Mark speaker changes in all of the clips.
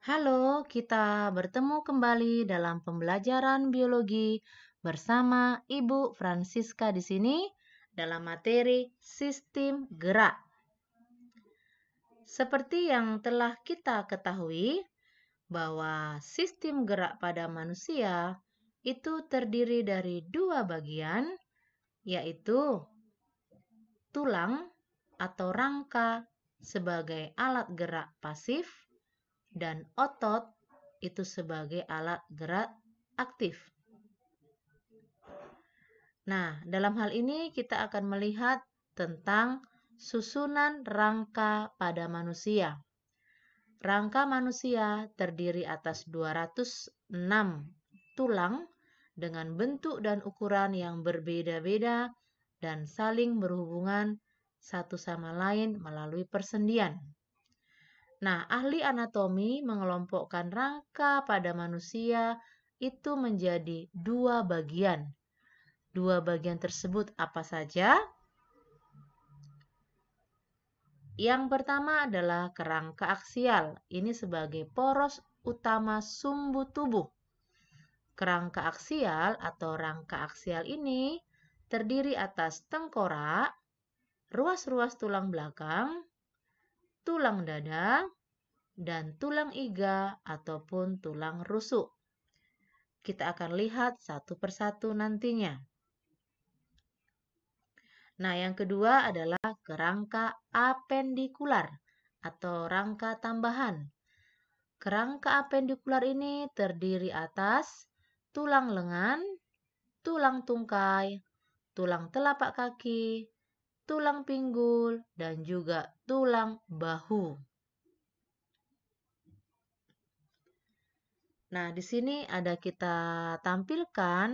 Speaker 1: Halo, kita bertemu kembali dalam pembelajaran biologi bersama Ibu Francisca di sini dalam materi sistem gerak. Seperti yang telah kita ketahui bahwa sistem gerak pada manusia itu terdiri dari dua bagian yaitu tulang atau rangka sebagai alat gerak pasif dan otot itu sebagai alat gerak aktif. Nah, dalam hal ini kita akan melihat tentang susunan rangka pada manusia. Rangka manusia terdiri atas 206 tulang dengan bentuk dan ukuran yang berbeda-beda dan saling berhubungan satu sama lain melalui persendian. Nah, ahli anatomi mengelompokkan rangka pada manusia itu menjadi dua bagian. Dua bagian tersebut apa saja? Yang pertama adalah kerangka aksial. Ini sebagai poros utama sumbu tubuh. Kerangka aksial atau rangka aksial ini terdiri atas tengkorak, ruas-ruas tulang belakang, tulang dada, dan tulang iga ataupun tulang rusuk. Kita akan lihat satu persatu nantinya. Nah, yang kedua adalah kerangka appendikular atau rangka tambahan. Kerangka appendikular ini terdiri atas tulang lengan, tulang tungkai, tulang telapak kaki, tulang pinggul, dan juga tulang bahu. Nah, di sini ada kita tampilkan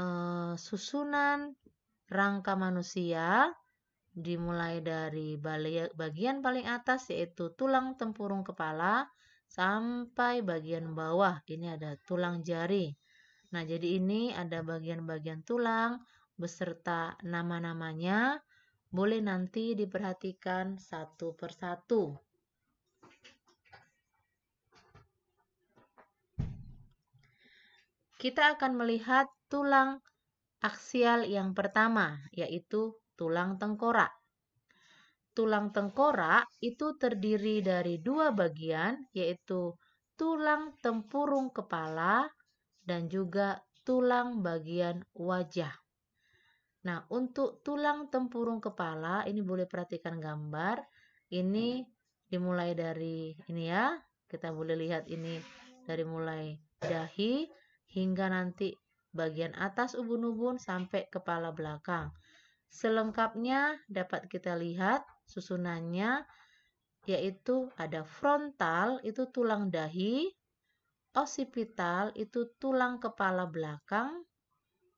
Speaker 1: eh, susunan rangka manusia dimulai dari bagian paling atas yaitu tulang tempurung kepala sampai bagian bawah. Ini ada tulang jari. Nah, jadi ini ada bagian-bagian tulang beserta nama-namanya. Boleh nanti diperhatikan satu persatu. kita akan melihat tulang aksial yang pertama, yaitu tulang tengkorak. Tulang tengkorak itu terdiri dari dua bagian, yaitu tulang tempurung kepala dan juga tulang bagian wajah. Nah, untuk tulang tempurung kepala, ini boleh perhatikan gambar. Ini dimulai dari ini ya, kita boleh lihat ini dari mulai dahi hingga nanti bagian atas ubun-ubun sampai kepala belakang. Selengkapnya dapat kita lihat susunannya yaitu ada frontal itu tulang dahi, occipital itu tulang kepala belakang,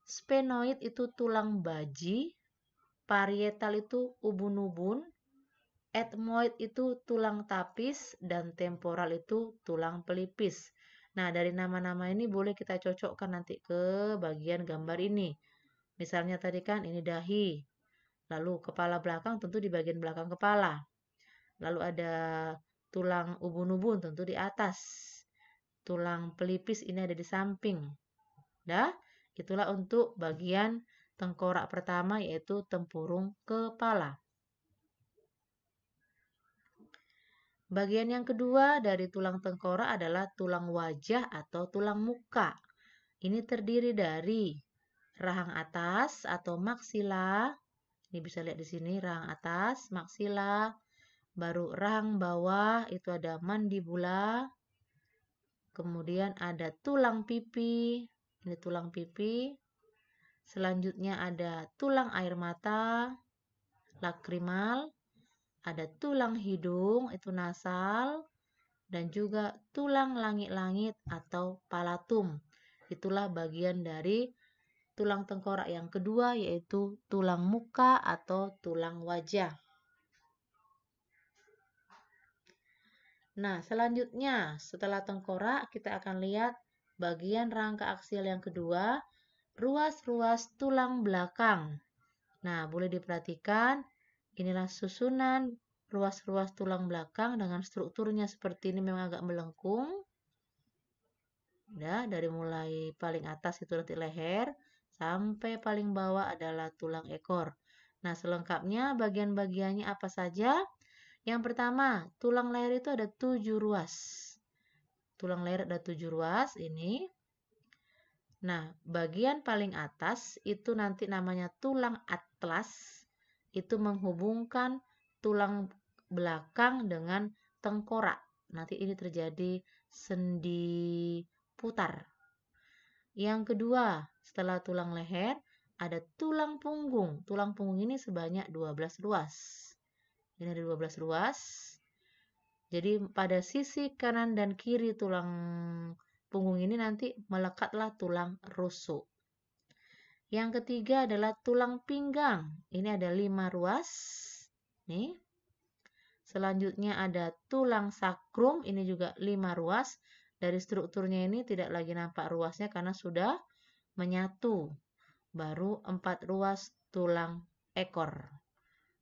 Speaker 1: sphenoid itu tulang baji, parietal itu ubun-ubun, etmoid itu tulang tapis dan temporal itu tulang pelipis. Nah, dari nama-nama ini boleh kita cocokkan nanti ke bagian gambar ini. Misalnya tadi kan ini dahi. Lalu kepala belakang tentu di bagian belakang kepala. Lalu ada tulang ubun-ubun tentu di atas. Tulang pelipis ini ada di samping. Dah, itulah untuk bagian tengkorak pertama yaitu tempurung kepala. Bagian yang kedua dari tulang tengkorak adalah tulang wajah atau tulang muka. Ini terdiri dari rahang atas atau maksila. Ini bisa lihat di sini rahang atas, maksila. Baru rahang bawah itu ada mandibula. Kemudian ada tulang pipi. Ini tulang pipi. Selanjutnya ada tulang air mata, lakrimal, ada tulang hidung itu nasal dan juga tulang langit-langit atau palatum. Itulah bagian dari tulang tengkorak yang kedua yaitu tulang muka atau tulang wajah. Nah, selanjutnya setelah tengkorak kita akan lihat bagian rangka aksial yang kedua, ruas-ruas tulang belakang. Nah, boleh diperhatikan Inilah susunan ruas-ruas tulang belakang dengan strukturnya seperti ini memang agak melengkung. Ya, dari mulai paling atas itu nanti leher sampai paling bawah adalah tulang ekor. Nah, selengkapnya bagian-bagiannya apa saja? Yang pertama, tulang leher itu ada tujuh ruas. Tulang leher ada tujuh ruas, ini. Nah, bagian paling atas itu nanti namanya tulang atlas itu menghubungkan tulang belakang dengan tengkorak. Nanti ini terjadi sendi putar. Yang kedua, setelah tulang leher ada tulang punggung. Tulang punggung ini sebanyak 12 ruas. Ini ada 12 ruas. Jadi pada sisi kanan dan kiri tulang punggung ini nanti melekatlah tulang rusuk. Yang ketiga adalah tulang pinggang. Ini ada lima ruas. Nih. Selanjutnya ada tulang sakrum. Ini juga lima ruas. Dari strukturnya ini tidak lagi nampak ruasnya karena sudah menyatu. Baru empat ruas tulang ekor.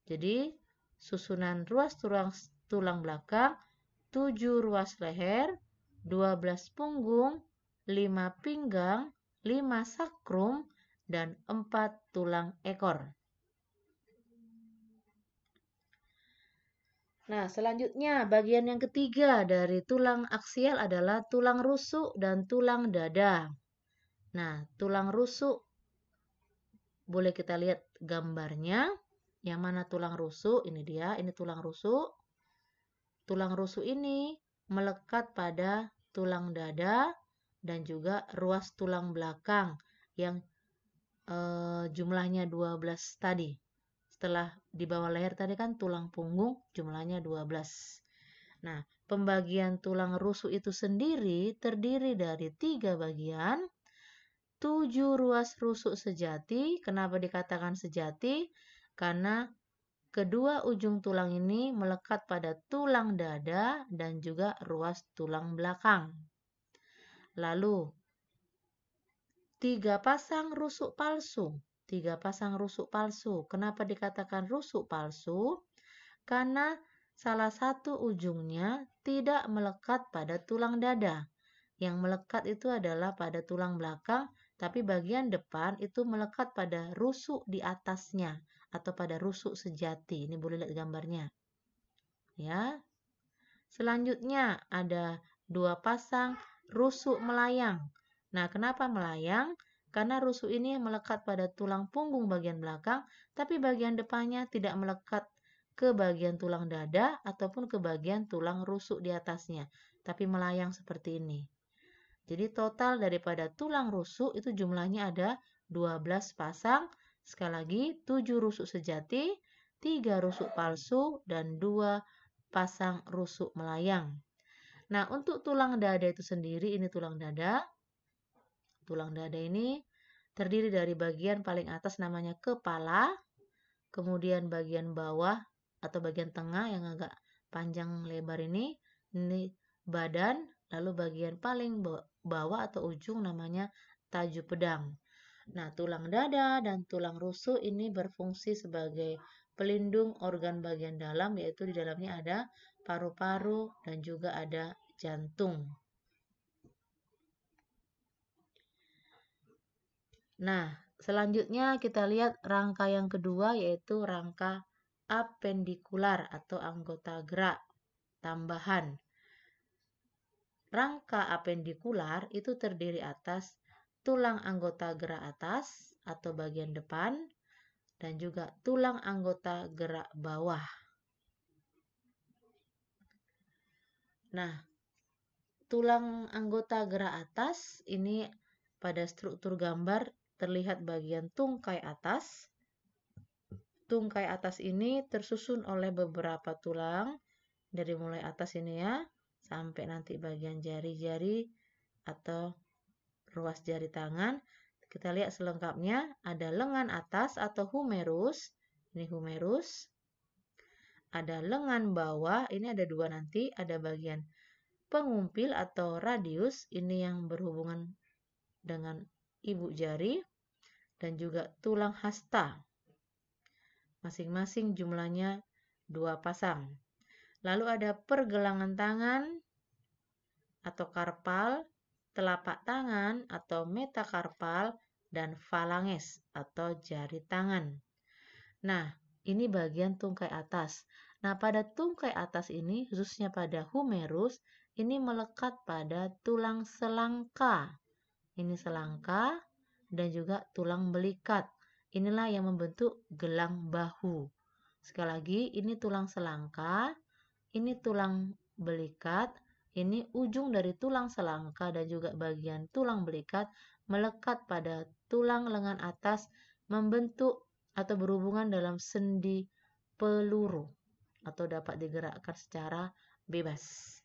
Speaker 1: Jadi susunan ruas tulang tulang belakang, tujuh ruas leher, dua belas punggung, lima pinggang, lima sakrum, dan empat tulang ekor. Nah, selanjutnya bagian yang ketiga dari tulang aksial adalah tulang rusuk dan tulang dada. Nah, tulang rusuk boleh kita lihat gambarnya. Yang mana tulang rusuk? Ini dia, ini tulang rusuk. Tulang rusuk ini melekat pada tulang dada dan juga ruas tulang belakang yang uh, jumlahnya 12 tadi. Setelah di bawah leher tadi kan tulang punggung jumlahnya 12. Nah, pembagian tulang rusuk itu sendiri terdiri dari tiga bagian. Tujuh ruas rusuk sejati. Kenapa dikatakan sejati? Karena kedua ujung tulang ini melekat pada tulang dada dan juga ruas tulang belakang. Lalu, Tiga pasang rusuk palsu. Tiga pasang rusuk palsu. Kenapa dikatakan rusuk palsu? Karena salah satu ujungnya tidak melekat pada tulang dada. Yang melekat itu adalah pada tulang belakang, tapi bagian depan itu melekat pada rusuk di atasnya atau pada rusuk sejati. Ini boleh lihat gambarnya. Ya. Selanjutnya ada dua pasang rusuk melayang. Nah, kenapa melayang? Karena rusuk ini melekat pada tulang punggung bagian belakang, tapi bagian depannya tidak melekat ke bagian tulang dada ataupun ke bagian tulang rusuk di atasnya, tapi melayang seperti ini. Jadi total daripada tulang rusuk itu jumlahnya ada 12 pasang, sekali lagi 7 rusuk sejati, 3 rusuk palsu, dan 2 pasang rusuk melayang. Nah, untuk tulang dada itu sendiri, ini tulang dada, Tulang dada ini terdiri dari bagian paling atas namanya kepala, kemudian bagian bawah atau bagian tengah yang agak panjang lebar ini, ini badan, lalu bagian paling bawah atau ujung namanya taju pedang. Nah, tulang dada dan tulang rusuk ini berfungsi sebagai pelindung organ bagian dalam, yaitu di dalamnya ada paru-paru dan juga ada jantung. Nah, selanjutnya kita lihat rangka yang kedua yaitu rangka apendikular atau anggota gerak tambahan. Rangka apendikular itu terdiri atas tulang anggota gerak atas atau bagian depan dan juga tulang anggota gerak bawah. Nah, tulang anggota gerak atas ini pada struktur gambar terlihat bagian tungkai atas. Tungkai atas ini tersusun oleh beberapa tulang dari mulai atas ini ya sampai nanti bagian jari-jari atau ruas jari tangan. Kita lihat selengkapnya ada lengan atas atau humerus. Ini humerus. Ada lengan bawah, ini ada dua nanti, ada bagian pengumpil atau radius, ini yang berhubungan dengan ibu jari, dan juga tulang hasta. Masing-masing jumlahnya dua pasang. Lalu ada pergelangan tangan atau karpal, telapak tangan atau metakarpal, dan falanges atau jari tangan. Nah, ini bagian tungkai atas. Nah, pada tungkai atas ini, khususnya pada humerus, ini melekat pada tulang selangka ini selangka, dan juga tulang belikat. Inilah yang membentuk gelang bahu. Sekali lagi, ini tulang selangka, ini tulang belikat, ini ujung dari tulang selangka dan juga bagian tulang belikat melekat pada tulang lengan atas membentuk atau berhubungan dalam sendi peluru atau dapat digerakkan secara bebas.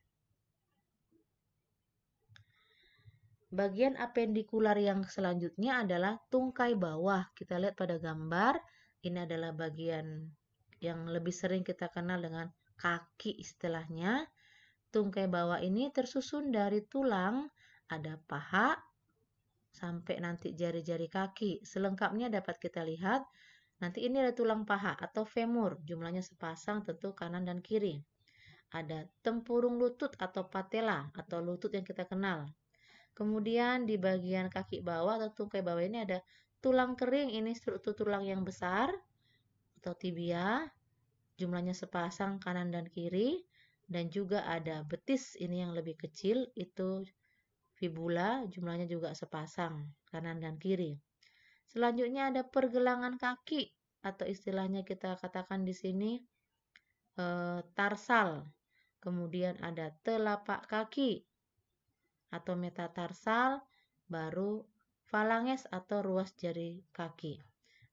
Speaker 1: Bagian appendicular yang selanjutnya adalah tungkai bawah. Kita lihat pada gambar, ini adalah bagian yang lebih sering kita kenal dengan kaki istilahnya. Tungkai bawah ini tersusun dari tulang, ada paha, sampai nanti jari-jari kaki. Selengkapnya dapat kita lihat, nanti ini ada tulang paha atau femur, jumlahnya sepasang tentu kanan dan kiri. Ada tempurung lutut atau patella atau lutut yang kita kenal, Kemudian di bagian kaki bawah atau tungkai bawah ini ada tulang kering. Ini struktur tulang yang besar atau tibia. Jumlahnya sepasang kanan dan kiri. Dan juga ada betis ini yang lebih kecil. Itu fibula jumlahnya juga sepasang kanan dan kiri. Selanjutnya ada pergelangan kaki atau istilahnya kita katakan di sini e, tarsal. Kemudian ada telapak kaki atau metatarsal, baru falanges atau ruas jari kaki.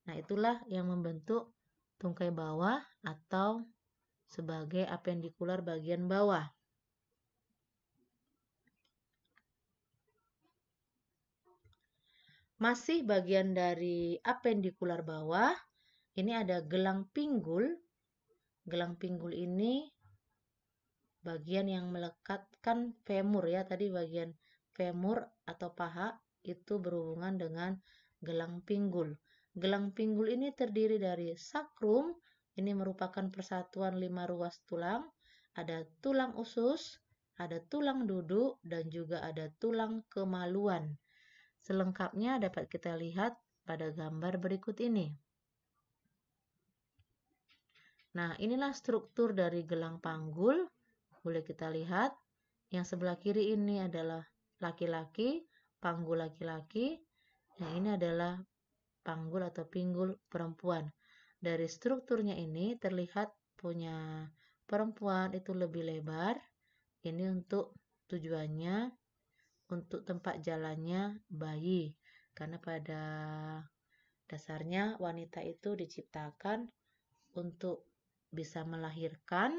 Speaker 1: Nah, itulah yang membentuk tungkai bawah atau sebagai apendikular bagian bawah. Masih bagian dari apendikular bawah, ini ada gelang pinggul. Gelang pinggul ini bagian yang melekatkan femur ya tadi bagian femur atau paha itu berhubungan dengan gelang pinggul. Gelang pinggul ini terdiri dari sakrum, ini merupakan persatuan lima ruas tulang, ada tulang usus, ada tulang duduk, dan juga ada tulang kemaluan. Selengkapnya dapat kita lihat pada gambar berikut ini. Nah, inilah struktur dari gelang panggul boleh kita lihat yang sebelah kiri ini adalah laki-laki, panggul laki-laki. Nah, ini adalah panggul atau pinggul perempuan. Dari strukturnya ini terlihat punya perempuan itu lebih lebar. Ini untuk tujuannya untuk tempat jalannya bayi. Karena pada dasarnya wanita itu diciptakan untuk bisa melahirkan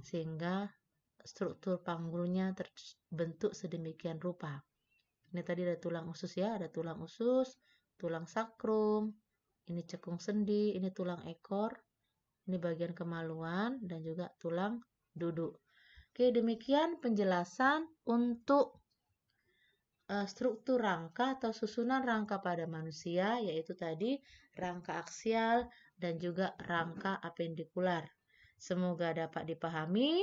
Speaker 1: sehingga struktur panggulnya terbentuk sedemikian rupa. Ini tadi ada tulang usus ya, ada tulang usus, tulang sakrum, ini cekung sendi, ini tulang ekor, ini bagian kemaluan, dan juga tulang duduk. Oke, demikian penjelasan untuk uh, struktur rangka atau susunan rangka pada manusia, yaitu tadi rangka aksial dan juga rangka apendikular. Semoga dapat dipahami.